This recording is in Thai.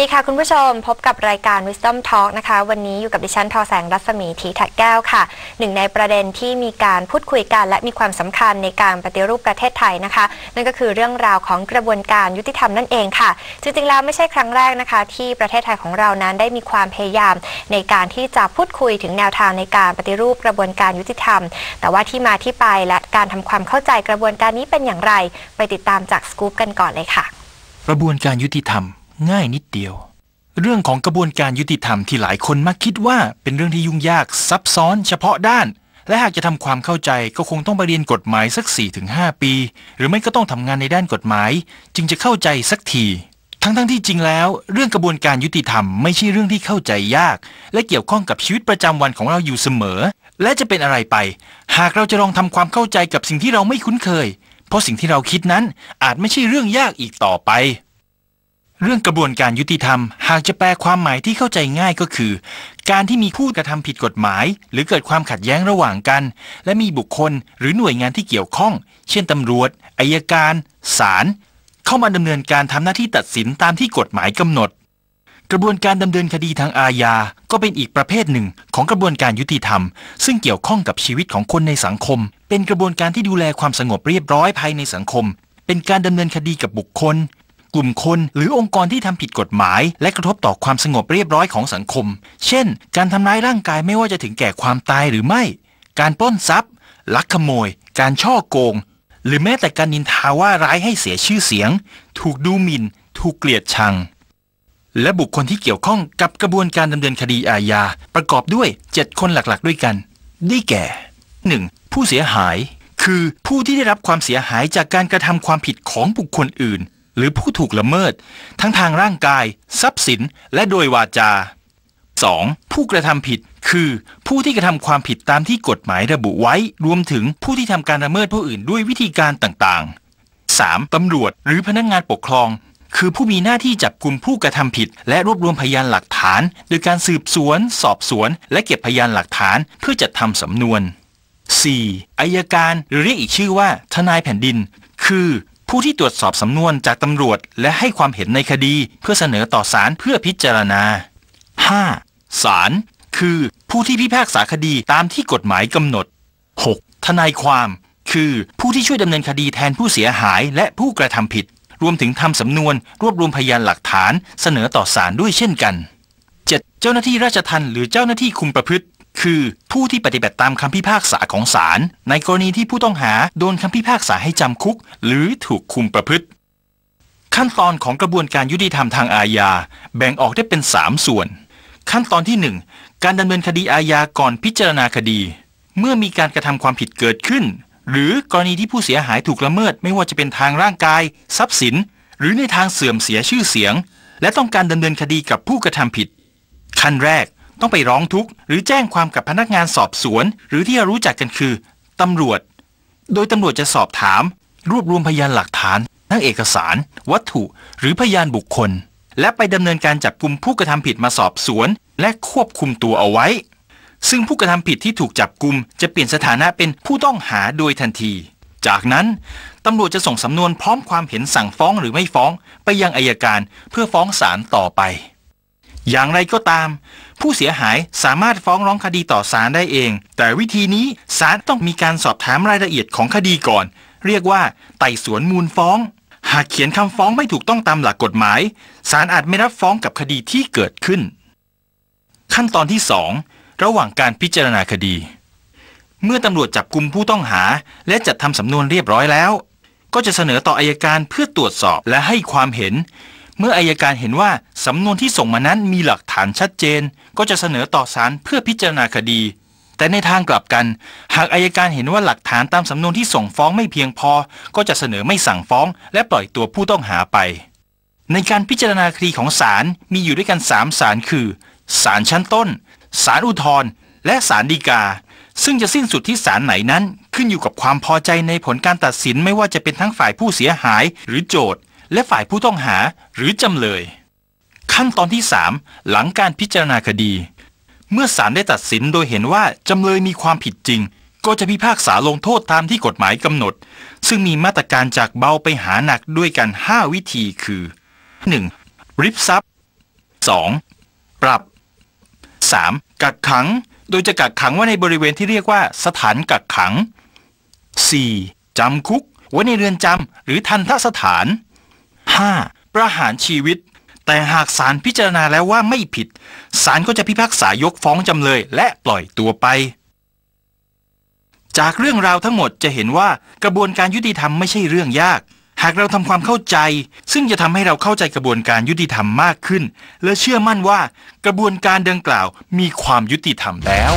ดีค่ะคุณผู้ชมพบกับรายการ Wisdom Talk นะคะ วันนี้อยู่กับดิฉันทอแสงรัศมีทีถัดแก้วค่ะ หนึ่งในประเด็นที่มีการพูดคุยกัน และมีความสำคัญในการปฏิรูปประเทศไทยนะคะ นั่นก็คือเรื่องราวของกระบวนการยุติธรรมนั่นเองค่ะ จริง ๆ แล้วไม่ใช่ครั้งแรกนะคะ ที่ประเทศไทยของเรานั้นได้มีความพยายามในการที่จะพูดคุยถึงแนวทางในการปฏิรูปกระบวนการยุติธรรมแต่ว่าที่มาที่ไปและการทำความเข้าใจกระบวนการนี้เป็นอย่างไรไปติดตามจากสกู๊ปกันก่อนเลยค่ะ กระบวนการยุติธรรมง่ายนิดเดียว เรื่องของกระบวนการยุติธรรมที่หลายคนมักคิดว่า เป็นเรื่องที่ยุ่งยากซับซ้อนเฉพาะด้าน และหากจะทำความเข้าใจก็คงต้องไปเรียนกฎหมายสัก 4-5 ปี หรือไม่ก็ต้องทำงานในด้านกฎหมาย จึงจะเข้าใจสักที ทั้งๆทที่จริงแล้ว เรื่องกระบวนการยุติธรรมไม่ใช่เรื่องที่เข้าใจยาก และเกี่ยวข้องกับชีวิตประจำวันของเราอยู่เสมอ และจะเป็นอะไรไป หากเราจะลองทำความเข้าใจกับสิ่งที่เราไม่คุ้นเคย เพราะสิ่งที่เราคิดนั้นอาจไม่ใช่เรื่องยากอีกต่อไปเรื่องกระบวนการยุติธรรมหากจะแปลความหมายที่เข้าใจง่ายก็คือ การที่มีผู้กระทำผิดกฎหมาย หรือเกิดความขัดแย้งระหว่างกัน และมีบุคคลหรือหน่วยงานที่เกี่ยวข้อง เช่นตำรวจ อายการศาลเข้ามาดำเนินการทำหน้าที่ตัดสินตามที่กฎหมายกำหนด กระบวนการดำเนินคดีทางอาญาก็เป็นอีกประเภทหนึ่งของกระบวนการยุติธรรมซึ่งเกี่ยวข้องกับชีวิตของคนในสังคม เป็นกระบวนการที่ดูแลความสงบเรียบร้อยภายในสังคม เป็นการดำเนินคดีกับบุคคลกลุ่มคนหรือองค์กรที่ทำผิดกฎหมาย และกระทบต่อความสงบเรียบร้อยของสังคม เช่น การทำร้ายร่างกายไม่ว่าจะถึงแก่ความตายหรือไม่ การปล้นทรัพย์ลักขโมย การช่อโกง หรือแม้แต่การนินทาว่าร้ายให้เสียชื่อเสียง ถูกดูหมิน่น ถูกเกลียดชัง และบุคคลที่เกี่ยวข้องกับกระบวนการดำเนินคดีอาญา ประกอบด้วย 7 คนหลักๆด้วยกัน ได้แก่ 1. ผู้เสียหาย คือผู้ที่ได้รับความเสียหายจากการกระทำความผิดของบุคคลอื่นหรือผู้ถูกละเมิด ทั้งทางร่างกาย ทรัพย์สินและโดยวาจา 2. ผู้กระทำผิด คือผู้ที่กระทำความผิดตามที่กฎหมายระบุไว้ รวมถึงผู้ที่ทำการละเมิดผู้อื่นด้วยวิธีการต่างๆ 3. ตำรวจหรือพนักงงานปกครอง คือผู้มีหน้าที่จับกลุ่มผู้กระทำผิด และรวบรวมพยานหลักฐานโดยการสืบสวน สอบสวน และเก็บพยานหลักฐานเพื่อจัดทำสำนวน 4. อายการหรือเรียกอีกชื่อว่า ทนายแผ่นดิน คือผู้ที่ตรวจสอบสำนวนจากตำรวจ และให้ความเห็นในคดีเพื่อเสนอต่อศาลเพื่อพิจารณา 5. ศาลคือผู้ที่พิพากษาคดีตามที่กฎหมายกำหนด 6. ทนายความ คือ ผู้ที่ช่วยดำเนินคดีแทนผู้เสียหาย และผู้กระทำผิด รวมถึงทำสำนวน รวบรวมพยานหลักฐานเสนอต่อศาลด้วยเช่นกัน 7. เจ้าหน้าที่ราชทัณฑ์หรือเจ้าหน้าที่คุมประพฤติคือผู้ที่ปฏิบัติตามคำพิพากษาของศาลในกรณีที่ผู้ต้องหาโดนคำพิพากษาให้จำคุก หรือถูกคุมประพฤติ ขั้นตอนของกระบวนการยุติธรรมทางอาญา แบ่งออกได้เป็น 3 ส่วน ขั้นตอนที่ 1 การดำเนินคดีอาญาก่อนพิจารณาคดี เมื่อมีการกระทำความผิดเกิดขึ้น หรือกรณีที่ผู้เสียหายถูกละเมิดไม่ว่าจะเป็นทางร่างกาย ทรัพย์สิน หรือในทางเสื่อมเสียชื่อเสียง และต้องการดำเนินคดีกับผู้กระทำผิด ขั้นแรกต้องไปร้องทุกข์ หรือแจ้งความกับพนักงานสอบสวน หรือที่เรารู้จักกันคือตำรวจ โดยตำรวจจะสอบถาม รวบรวมพยานหลักฐานทั้งเอกสาร วัตถุ หรือพยานบุคคล และไปดำเนินการจับกลุ่มผู้กระทำผิดมาสอบสวน และควบคุมตัวเอาไว้ ซึ่งผู้กระทำผิดที่ถูกจับกลุ่มจะเปลี่ยนสถานะเป็นผู้ต้องหาโดยทันที จากนั้นตำรวจจะส่งสำนวนพร้อมความเห็นสั่งฟ้องหรือไม่ฟ้องไปยังอายการเพื่อฟ้องศาลต่อไปอย่างไรก็ตาม ผู้เสียหายสามารถฟ้องร้องคดีต่อศาลได้เอง แต่วิธีนี้ศาลต้องมีการสอบถามรายละเอียดของคดีก่อน เรียกว่า ไต่สวนมูลฟ้อง หากเขียนคำฟ้องไม่ถูกต้องตามหลักกฎหมายศาลอาจไม่รับฟ้องกับคดีที่เกิดขึ้น ขั้นตอนที่ 2 ระหว่างการพิจารณาคดี เมื่อตำรวจจับกลุมผู้ต้องหา และจัดทำสำนวนเรียบร้อยแล้ว ก็จะเสนอต่ออายการเพื่อตรวจสอบและให้ความเห็นเมื่ออายการเห็นว่าสำนวนที่ส่งมานั้นมีหลักฐานชัดเจน ก็จะเสนอต่อศาลเพื่อพิจารณาคดี แต่ในทางกลับกัน หากอายการเห็นว่าหลักฐานตามสำนวนที่ส่งฟ้องไม่เพียงพอก็จะเสนอไม่สั่งฟ้องและปล่อยตัวผู้ต้องหาไป ในการพิจารณาคดีของศาลมีอยู่ด้วยกัน3ศาลคือศาลชั้นต้นศาลอุทธรณ์และศาลฎีกา ซึ่งจะสิ้นสุดที่ศาลไหนนั้น ขึ้นอยู่กับความพอใจในผลการตัดสินไม่ว่าจะเป็นทั้งฝ่ายผู้เสียหายหรือโจทก์และฝ่ายผู้ต้องหาหรือจำเลย ขั้นตอนที่ 3 หลังการพิจารณาคดี เมื่อศาลได้ตัดสินโดยเห็นว่าจำเลยมีความผิดจริง ก็จะพิพากษาลงโทษตามที่กฎหมายกำหนด ซึ่งมีมาตรการจากเบาไปหาหนักด้วยกัน 5 วิธีคือ 1. ริบทรัพย์ 2. ปรับ 3. กักขัง โดยจะกักขังไว้ในบริเวณที่เรียกว่า สถานกักขัง 4. จำคุกไว้ในเรือนจำหรือทันทสถาน 5. ประหารชีวิต แต่หากศาลพิจารณาแล้วว่าไม่ผิดศาลก็จะพิพากษายกฟ้องจำเลยและปล่อยตัวไป จากเรื่องราวทั้งหมดจะเห็นว่ากระบวนการยุติธรรมไม่ใช่เรื่องยาก หากเราทำความเข้าใจ ซึ่งจะทำให้เราเข้าใจกระบวนการยุติธรรมมากขึ้น และเชื่อมั่นว่ากระบวนการดังกล่าวมีความยุติธรรมแล้ว